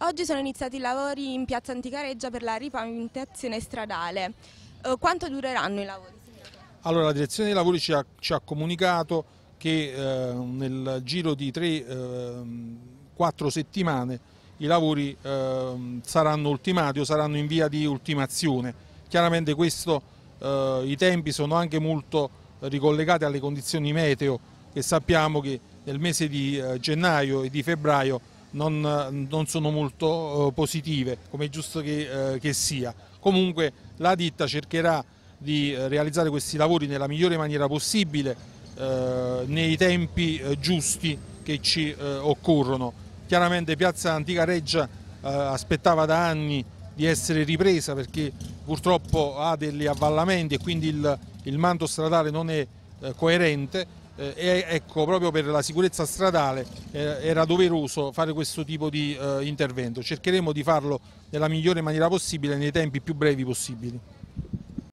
Oggi sono iniziati i lavori in piazza Anticareggia per la ripavimentazione stradale. Eh, quanto dureranno i lavori? Allora, la direzione dei lavori ci ha, ci ha comunicato che eh, nel giro di 3-4 eh, settimane i lavori eh, saranno ultimati o saranno in via di ultimazione. Chiaramente questo, eh, i tempi sono anche molto ricollegati alle condizioni meteo che sappiamo che nel mese di eh, gennaio e di febbraio non, non sono molto eh, positive, come è giusto che, eh, che sia. Comunque la ditta cercherà di eh, realizzare questi lavori nella migliore maniera possibile, eh, nei tempi eh, giusti che ci eh, occorrono. Chiaramente Piazza Antica Reggia aspettava da anni di essere ripresa perché purtroppo ha degli avvallamenti e quindi il, il manto stradale non è coerente, eh, ecco, proprio per la sicurezza stradale eh, era doveroso fare questo tipo di eh, intervento. Cercheremo di farlo nella migliore maniera possibile nei tempi più brevi possibili.